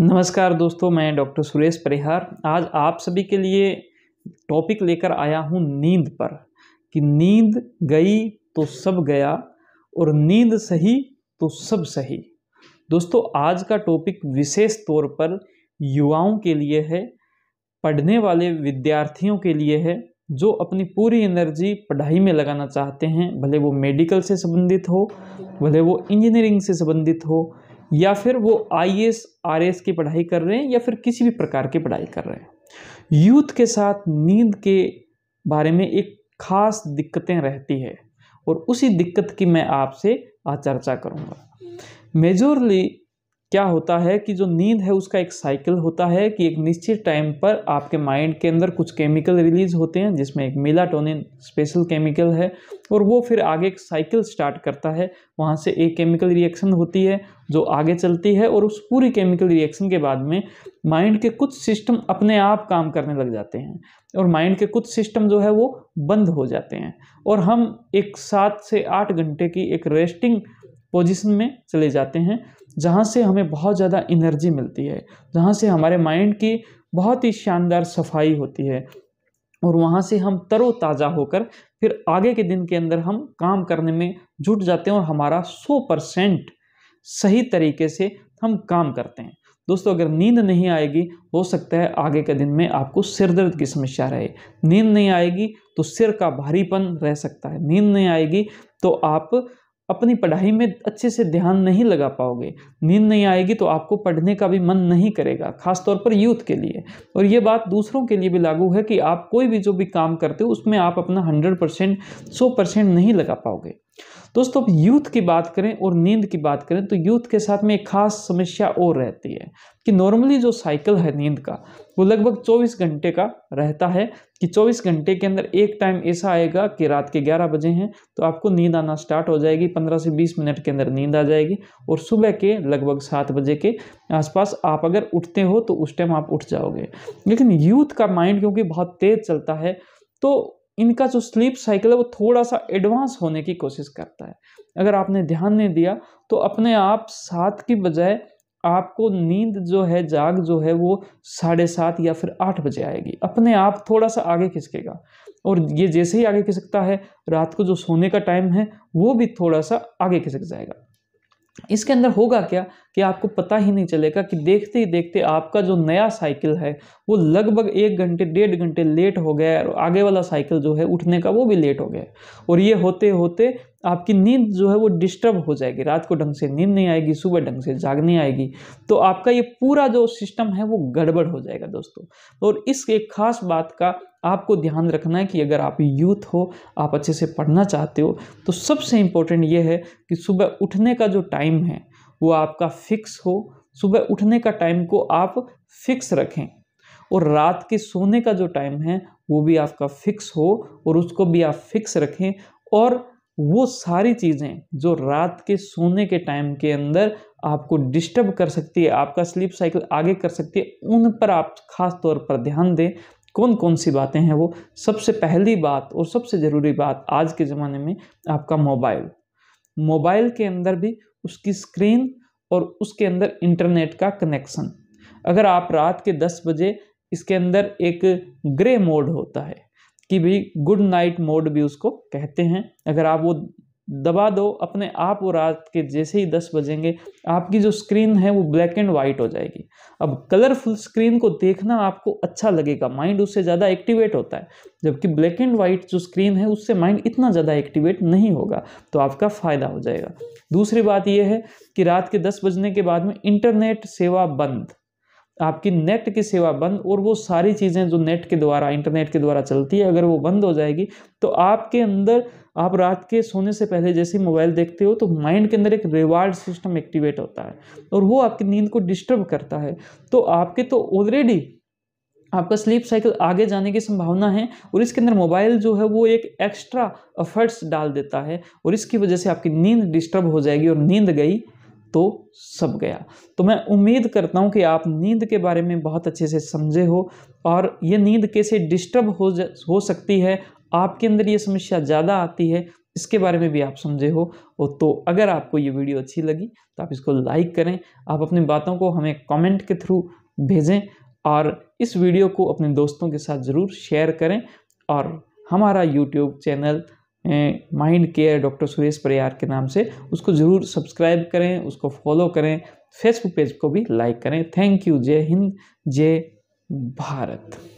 नमस्कार दोस्तों मैं डॉक्टर सुरेश परिहार आज आप सभी के लिए टॉपिक लेकर आया हूँ नींद पर कि नींद गई तो सब गया और नींद सही तो सब सही दोस्तों आज का टॉपिक विशेष तौर पर युवाओं के लिए है पढ़ने वाले विद्यार्थियों के लिए है जो अपनी पूरी एनर्जी पढ़ाई में लगाना चाहते हैं भले वो मेडिकल से संबंधित हो भले वो इंजीनियरिंग से संबंधित हो या फिर वो आई एस आर एस की पढ़ाई कर रहे हैं या फिर किसी भी प्रकार की पढ़ाई कर रहे हैं यूथ के साथ नींद के बारे में एक खास दिक्कतें रहती है और उसी दिक्कत की मैं आपसे आ चर्चा करूँगा मेजोरली क्या होता है कि जो नींद है उसका एक साइकिल होता है कि एक निश्चित टाइम पर आपके माइंड के अंदर कुछ केमिकल रिलीज होते हैं जिसमें एक मेलाटोनिन स्पेशल केमिकल है और वो फिर आगे एक साइकिल स्टार्ट करता है वहाँ से एक केमिकल रिएक्शन होती है जो आगे चलती है और उस पूरी केमिकल रिएक्शन के बाद में माइंड के कुछ सिस्टम अपने आप काम करने लग जाते हैं और माइंड के कुछ सिस्टम जो है वो बंद हो जाते हैं और हम एक सात से आठ घंटे की एक रेस्टिंग पोजिशन में चले जाते हैं जहाँ से हमें बहुत ज़्यादा एनर्जी मिलती है जहाँ से हमारे माइंड की बहुत ही शानदार सफाई होती है और वहाँ से हम तरोताज़ा होकर फिर आगे के दिन के अंदर हम काम करने में जुट जाते हैं और हमारा सौ परसेंट सही तरीके से हम काम करते हैं दोस्तों अगर नींद नहीं आएगी हो सकता है आगे के दिन में आपको सिर दर्द की समस्या रहे नींद नहीं आएगी तो सिर का भारीपन रह सकता है नींद नहीं आएगी तो आप अपनी पढ़ाई में अच्छे से ध्यान नहीं लगा पाओगे नींद नहीं आएगी तो आपको पढ़ने का भी मन नहीं करेगा खासतौर पर यूथ के लिए और ये बात दूसरों के लिए भी लागू है कि आप कोई भी जो भी काम करते हो उसमें आप अपना हंड्रेड परसेंट सौ परसेंट नहीं लगा पाओगे दोस्तों अब यूथ की बात करें और नींद की बात करें तो यूथ के साथ में एक खास समस्या और रहती है कि नॉर्मली जो साइकिल है नींद का वो लगभग 24 घंटे का रहता है कि 24 घंटे के अंदर एक टाइम ऐसा आएगा कि रात के 11 बजे हैं तो आपको नींद आना स्टार्ट हो जाएगी 15 से 20 मिनट के अंदर नींद आ जाएगी और सुबह के लगभग सात बजे के आसपास आप अगर उठते हो तो उस टाइम आप उठ जाओगे लेकिन यूथ का माइंड क्योंकि बहुत तेज़ चलता है तो इनका जो स्लीप साइकिल है वो थोड़ा सा एडवांस होने की कोशिश करता है अगर आपने ध्यान नहीं दिया तो अपने आप सात की बजाय आपको नींद जो है जाग जो है वो साढ़े सात या फिर आठ बजे आएगी अपने आप थोड़ा सा आगे खिसकेगा और ये जैसे ही आगे खिसकता है रात को जो सोने का टाइम है वो भी थोड़ा सा आगे खिसक जाएगा इसके अंदर होगा क्या कि आपको पता ही नहीं चलेगा कि देखते ही देखते आपका जो नया साइकिल है वो लगभग एक घंटे डेढ़ घंटे लेट हो गया है और आगे वाला साइकिल जो है उठने का वो भी लेट हो गया और ये होते होते आपकी नींद जो है वो डिस्टर्ब हो जाएगी रात को ढंग से नींद नहीं आएगी सुबह ढंग से जाग नहीं आएगी तो आपका ये पूरा जो सिस्टम है वो गड़बड़ हो जाएगा दोस्तों और इस एक खास बात का आपको ध्यान रखना है कि अगर आप यूथ हो आप अच्छे से पढ़ना चाहते हो तो सबसे इम्पोर्टेंट ये है कि सुबह उठने का जो टाइम है वो आपका फिक्स हो सुबह उठने का टाइम को आप फिक्स रखें और रात के सोने का जो टाइम है वो भी आपका फिक्स हो और उसको भी आप फिक्स रखें और वो सारी चीज़ें जो रात के सोने के टाइम के अंदर आपको डिस्टर्ब कर सकती है आपका स्लीप साइकिल आगे कर सकती है उन पर आप खास तौर पर ध्यान दें कौन कौन सी बातें हैं वो सबसे पहली बात और सबसे ज़रूरी बात आज के ज़माने में आपका मोबाइल मोबाइल के अंदर भी उसकी स्क्रीन और उसके अंदर इंटरनेट का कनेक्शन अगर आप रात के दस बजे इसके अंदर एक ग्रे मोड होता है की भी गुड नाइट मोड भी उसको कहते हैं अगर आप वो दबा दो अपने आप वो रात के जैसे ही दस बजेंगे आपकी जो स्क्रीन है वो ब्लैक एंड वाइट हो जाएगी अब कलरफुल स्क्रीन को देखना आपको अच्छा लगेगा माइंड उससे ज़्यादा एक्टिवेट होता है जबकि ब्लैक एंड वाइट जो स्क्रीन है उससे माइंड इतना ज़्यादा एक्टिवेट नहीं होगा तो आपका फ़ायदा हो जाएगा दूसरी बात यह है कि रात के दस बजने के बाद में इंटरनेट सेवा बंद आपकी नेट की सेवा बंद और वो सारी चीज़ें जो नेट के द्वारा इंटरनेट के द्वारा चलती है अगर वो बंद हो जाएगी तो आपके अंदर आप रात के सोने से पहले जैसे मोबाइल देखते हो तो माइंड के अंदर एक रिवार्ड सिस्टम एक्टिवेट होता है और वो आपकी नींद को डिस्टर्ब करता है तो आपके तो ऑलरेडी आपका स्लीप साइकिल आगे जाने की संभावना है और इसके अंदर मोबाइल जो है वो एक एक्स्ट्रा एफर्ट्स डाल देता है और इसकी वजह से आपकी नींद डिस्टर्ब हो जाएगी और नींद गई तो सब गया तो मैं उम्मीद करता हूँ कि आप नींद के बारे में बहुत अच्छे से समझे हो और ये नींद कैसे डिस्टर्ब हो हो सकती है आपके अंदर ये समस्या ज़्यादा आती है इसके बारे में भी आप समझे हो और तो अगर आपको ये वीडियो अच्छी लगी तो आप इसको लाइक करें आप अपनी बातों को हमें कमेंट के थ्रू भेजें और इस वीडियो को अपने दोस्तों के साथ ज़रूर शेयर करें और हमारा YouTube channel mind care doctor Suresh Pariyar के नाम से उसको ज़रूर सब्सक्राइब करें उसको फॉलो करें फेसबुक पेज को भी लाइक करें थैंक यू जय हिंद जय भारत